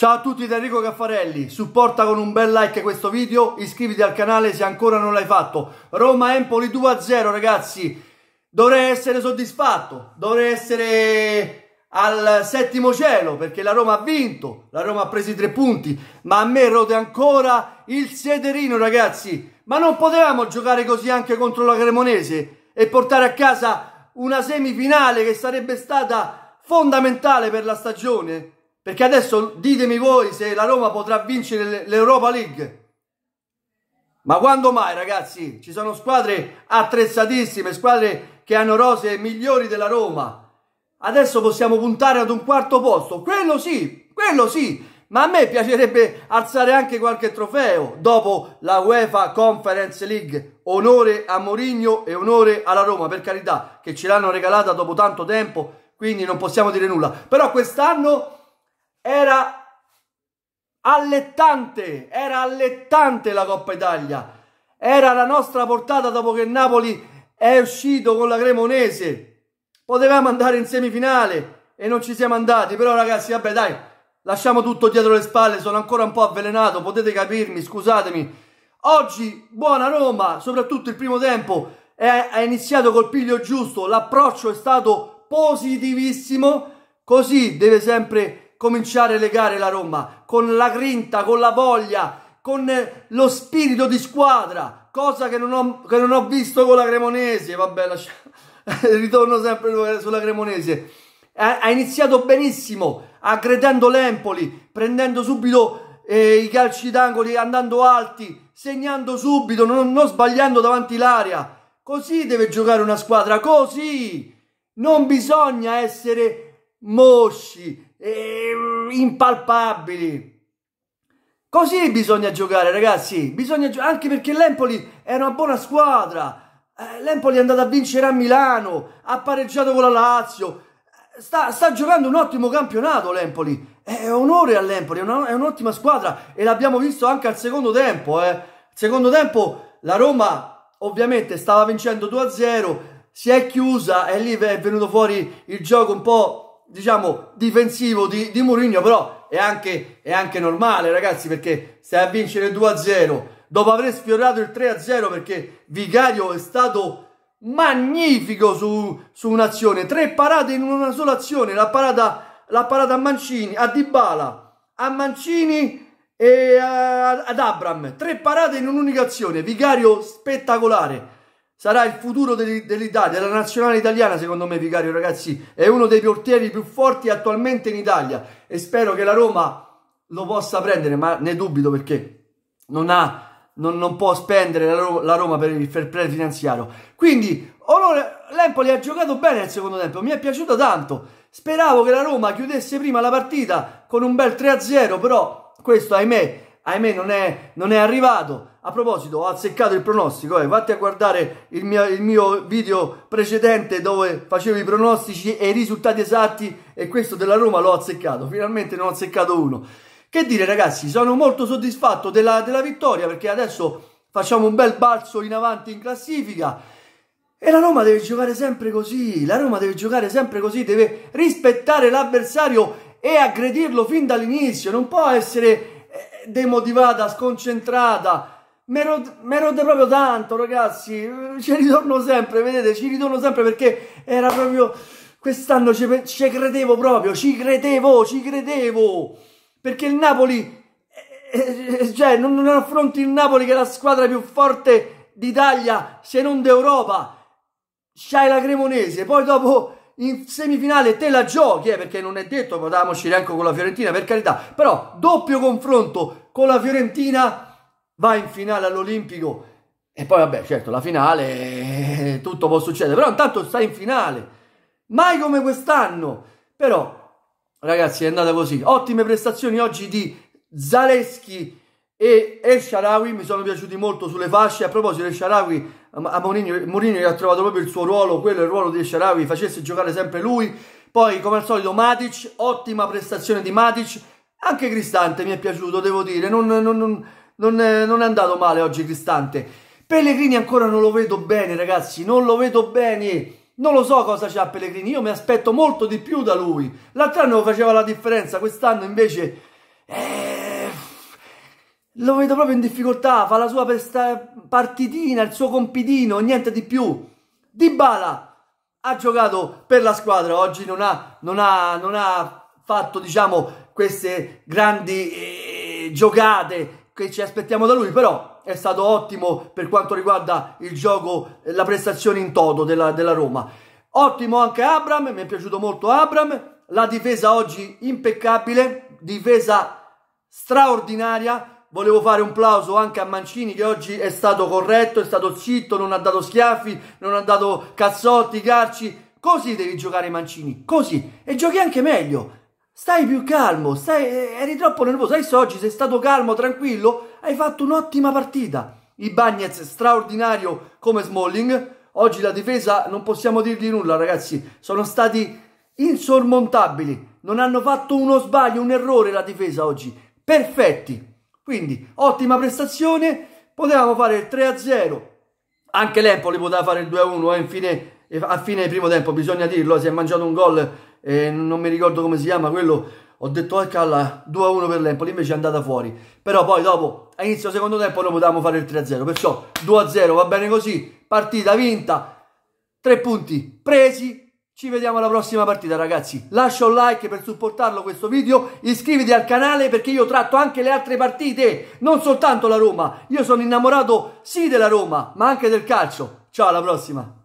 Ciao a tutti da Enrico Caffarelli, supporta con un bel like questo video, iscriviti al canale se ancora non l'hai fatto. Roma Empoli 2-0 ragazzi, dovrei essere soddisfatto, dovrei essere al settimo cielo perché la Roma ha vinto, la Roma ha preso i tre punti, ma a me rode ancora il sederino ragazzi. Ma non potevamo giocare così anche contro la Cremonese e portare a casa una semifinale che sarebbe stata fondamentale per la stagione? Perché adesso ditemi voi se la Roma potrà vincere l'Europa League. Ma quando mai, ragazzi? Ci sono squadre attrezzatissime, squadre che hanno rose migliori della Roma. Adesso possiamo puntare ad un quarto posto. Quello sì, quello sì. Ma a me piacerebbe alzare anche qualche trofeo dopo la UEFA Conference League. Onore a Mourinho e onore alla Roma, per carità, che ce l'hanno regalata dopo tanto tempo, quindi non possiamo dire nulla. Però quest'anno era allettante, era allettante la Coppa Italia. Era la nostra portata dopo che il Napoli è uscito con la Cremonese. Potevamo andare in semifinale e non ci siamo andati, però ragazzi, vabbè, dai, lasciamo tutto dietro le spalle, sono ancora un po' avvelenato, potete capirmi, scusatemi. Oggi buona Roma, soprattutto il primo tempo ha iniziato col piglio giusto, l'approccio è stato positivissimo, così deve sempre cominciare le gare la Roma con la grinta, con la voglia, con eh, lo spirito di squadra, cosa che non ho, che non ho visto con la Cremonese. Vabbè, lascia... ritorno sempre eh, sulla Cremonese. Ha, iniziato benissimo, aggredendo l'Empoli, prendendo subito eh, i calci d'angoli, andando alti, segnando subito, non, non sbagliando davanti l'area. Così deve giocare una squadra, così! Non bisogna essere mosci, eh, impalpabili. Così bisogna giocare, ragazzi. Bisogna gio anche perché l'Empoli è una buona squadra. Eh, L'Empoli è andata a vincere a Milano, ha pareggiato con la Lazio. Eh, sta, sta giocando un ottimo campionato l'Empoli. È onore all'Empoli, è, un'ottima squadra e l'abbiamo visto anche al secondo tempo. Eh. Secondo tempo la Roma ovviamente stava vincendo 2-0, si è chiusa e lì è venuto fuori il gioco un po' diciamo, difensivo di, di Mourinho, però è anche, è anche normale, ragazzi, perché stai a vincere 2-0, dopo aver sfiorato il 3-0, perché Vicario è stato magnifico su, su un'azione, tre parate in una sola azione, la parata, la parata a Mancini, a Dybala, a Mancini e a, ad Abram, tre parate in un'unica azione, Vicario spettacolare, sarà il futuro dell'Italia, della nazionale italiana secondo me Vicario ragazzi, è uno dei portieri più forti attualmente in Italia e spero che la Roma lo possa prendere, ma ne dubito perché non, ha, non, non può spendere la, Ro la, Roma per il fair play finanziario. Quindi l'Empoli ha giocato bene nel secondo tempo, mi è piaciuto tanto. Speravo che la Roma chiudesse prima la partita con un bel 3-0, però questo ahimè, ahimè non, è, non è arrivato a proposito, ho azzeccato il pronostico, eh. vatti a guardare il mio, il mio, video precedente dove facevo i pronostici e i risultati esatti e questo della Roma l'ho azzeccato, finalmente ne ho azzeccato uno. Che dire ragazzi, sono molto soddisfatto della, della vittoria perché adesso facciamo un bel balzo in avanti in classifica. E la Roma deve giocare sempre così, la Roma deve giocare sempre così, deve rispettare l'avversario e aggredirlo fin dall'inizio, non può essere eh, demotivata, sconcentrata, mi rode proprio tanto, ragazzi. Ci ritorno sempre, vedete, ci ritorno sempre perché era proprio. Quest'anno ci, credevo proprio, ci credevo, ci credevo. Perché il Napoli. Eh, eh, cioè, non, non affronti il Napoli, che è la squadra più forte d'Italia, se non d'Europa. C'hai la Cremonese, poi dopo in semifinale te la giochi, eh, perché non è detto, potevamo uscire anche con la Fiorentina, per carità. Però, doppio confronto con la Fiorentina va in finale all'Olimpico e poi vabbè, certo, la finale eh, tutto può succedere, però intanto sta in finale. Mai come quest'anno. Però ragazzi, è andata così. Ottime prestazioni oggi di Zaleschi e El Sharawi mi sono piaciuti molto sulle fasce. A proposito, El Sharawi a Mourinho, Mourinho gli ha trovato proprio il suo ruolo, quello è il ruolo di El Sharawi, facesse giocare sempre lui. Poi, come al solito, Matic, ottima prestazione di Matic. Anche Cristante mi è piaciuto, devo dire. non, non, non non è, non è andato male oggi Cristante. Pellegrini ancora non lo vedo bene, ragazzi, non lo vedo bene. Non lo so cosa c'ha Pellegrini, io mi aspetto molto di più da lui. L'altro anno faceva la differenza, quest'anno invece... Eh, lo vedo proprio in difficoltà, fa la sua partitina, il suo compitino, niente di più. Di Bala ha giocato per la squadra, oggi non ha, non ha, non ha fatto, diciamo, queste grandi eh, giocate, che ci aspettiamo da lui, però è stato ottimo per quanto riguarda il gioco, la prestazione in toto della, della Roma. Ottimo anche Abram, mi è piaciuto molto Abram, la difesa oggi impeccabile, difesa straordinaria. Volevo fare un plauso anche a Mancini che oggi è stato corretto, è stato zitto, non ha dato schiaffi, non ha dato cazzotti, carci. Così devi giocare Mancini, così. E giochi anche meglio. Stai più calmo, stai, eri troppo nervoso. Adesso oggi sei stato calmo, tranquillo. Hai fatto un'ottima partita. I Bagnets straordinario come Smalling. Oggi la difesa non possiamo dirgli nulla, ragazzi. Sono stati insormontabili. Non hanno fatto uno sbaglio, un errore la difesa oggi. Perfetti. Quindi, ottima prestazione. Potevamo fare il 3-0. Anche l'Empoli poteva fare il 2-1 eh, infine, a fine primo tempo, bisogna dirlo. Eh, si è mangiato un gol eh, non mi ricordo come si chiama quello, ho detto ecco alla 2-1 per l'Empoli, invece è andata fuori. Però poi dopo, a inizio secondo tempo, noi potevamo fare il 3-0, perciò 2-0 va bene così, partita vinta, 3 punti presi, ci vediamo alla prossima partita ragazzi, lascia un like per supportarlo questo video, iscriviti al canale perché io tratto anche le altre partite, non soltanto la Roma, io sono innamorato sì della Roma ma anche del calcio, ciao alla prossima!